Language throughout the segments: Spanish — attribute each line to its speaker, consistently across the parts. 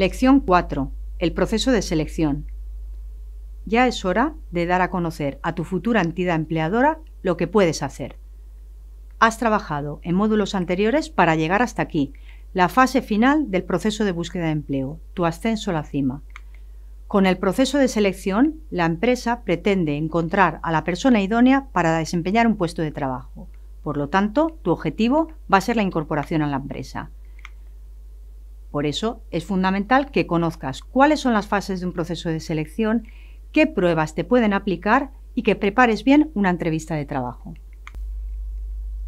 Speaker 1: Lección 4. El proceso de selección. Ya es hora de dar a conocer a tu futura entidad empleadora lo que puedes hacer. Has trabajado en módulos anteriores para llegar hasta aquí, la fase final del proceso de búsqueda de empleo, tu ascenso a la cima. Con el proceso de selección, la empresa pretende encontrar a la persona idónea para desempeñar un puesto de trabajo. Por lo tanto, tu objetivo va a ser la incorporación a la empresa. Por eso es fundamental que conozcas cuáles son las fases de un proceso de selección, qué pruebas te pueden aplicar y que prepares bien una entrevista de trabajo.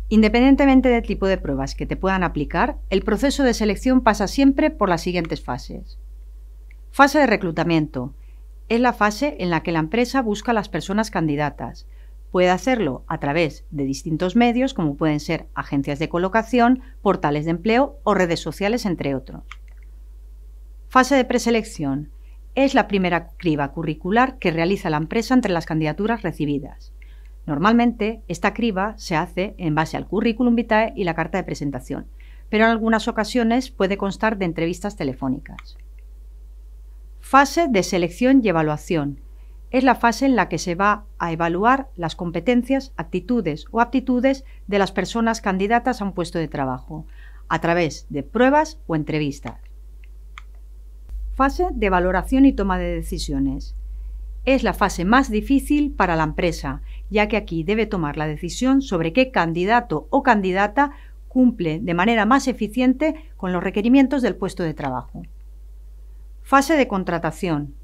Speaker 1: Independientemente del tipo de pruebas que te puedan aplicar, el proceso de selección pasa siempre por las siguientes fases. Fase de reclutamiento. Es la fase en la que la empresa busca a las personas candidatas, Puede hacerlo a través de distintos medios, como pueden ser agencias de colocación, portales de empleo o redes sociales, entre otros. Fase de preselección. Es la primera criba curricular que realiza la empresa entre las candidaturas recibidas. Normalmente, esta criba se hace en base al currículum vitae y la carta de presentación, pero en algunas ocasiones puede constar de entrevistas telefónicas. Fase de selección y evaluación es la fase en la que se va a evaluar las competencias, actitudes o aptitudes de las personas candidatas a un puesto de trabajo, a través de pruebas o entrevistas. Fase de valoración y toma de decisiones. Es la fase más difícil para la empresa, ya que aquí debe tomar la decisión sobre qué candidato o candidata cumple de manera más eficiente con los requerimientos del puesto de trabajo. Fase de contratación.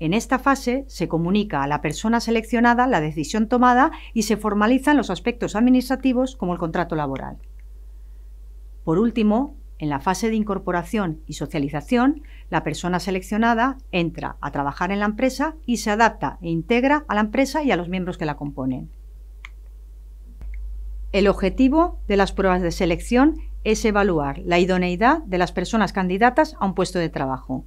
Speaker 1: En esta fase se comunica a la persona seleccionada la decisión tomada y se formalizan los aspectos administrativos como el contrato laboral. Por último, en la fase de incorporación y socialización, la persona seleccionada entra a trabajar en la empresa y se adapta e integra a la empresa y a los miembros que la componen. El objetivo de las pruebas de selección es evaluar la idoneidad de las personas candidatas a un puesto de trabajo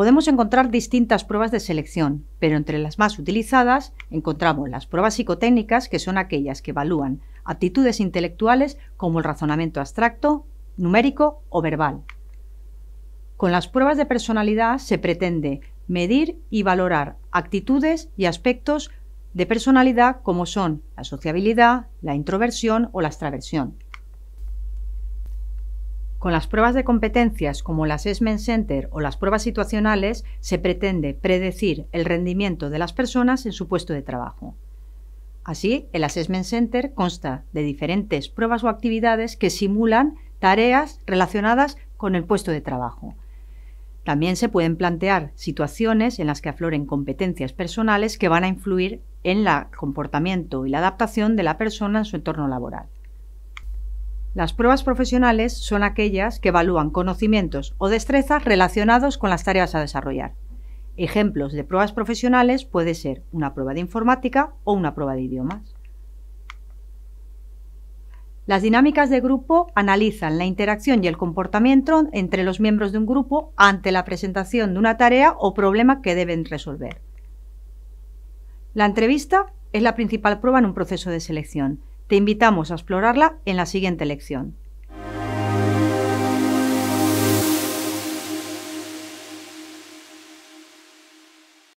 Speaker 1: Podemos encontrar distintas pruebas de selección, pero entre las más utilizadas encontramos las pruebas psicotécnicas, que son aquellas que evalúan actitudes intelectuales como el razonamiento abstracto, numérico o verbal. Con las pruebas de personalidad se pretende medir y valorar actitudes y aspectos de personalidad como son la sociabilidad, la introversión o la extraversión. Con las pruebas de competencias como el Assessment Center o las pruebas situacionales se pretende predecir el rendimiento de las personas en su puesto de trabajo. Así, el Assessment Center consta de diferentes pruebas o actividades que simulan tareas relacionadas con el puesto de trabajo. También se pueden plantear situaciones en las que afloren competencias personales que van a influir en el comportamiento y la adaptación de la persona en su entorno laboral. Las pruebas profesionales son aquellas que evalúan conocimientos o destrezas relacionados con las tareas a desarrollar. Ejemplos de pruebas profesionales puede ser una prueba de informática o una prueba de idiomas. Las dinámicas de grupo analizan la interacción y el comportamiento entre los miembros de un grupo ante la presentación de una tarea o problema que deben resolver. La entrevista es la principal prueba en un proceso de selección te invitamos a explorarla en la siguiente lección.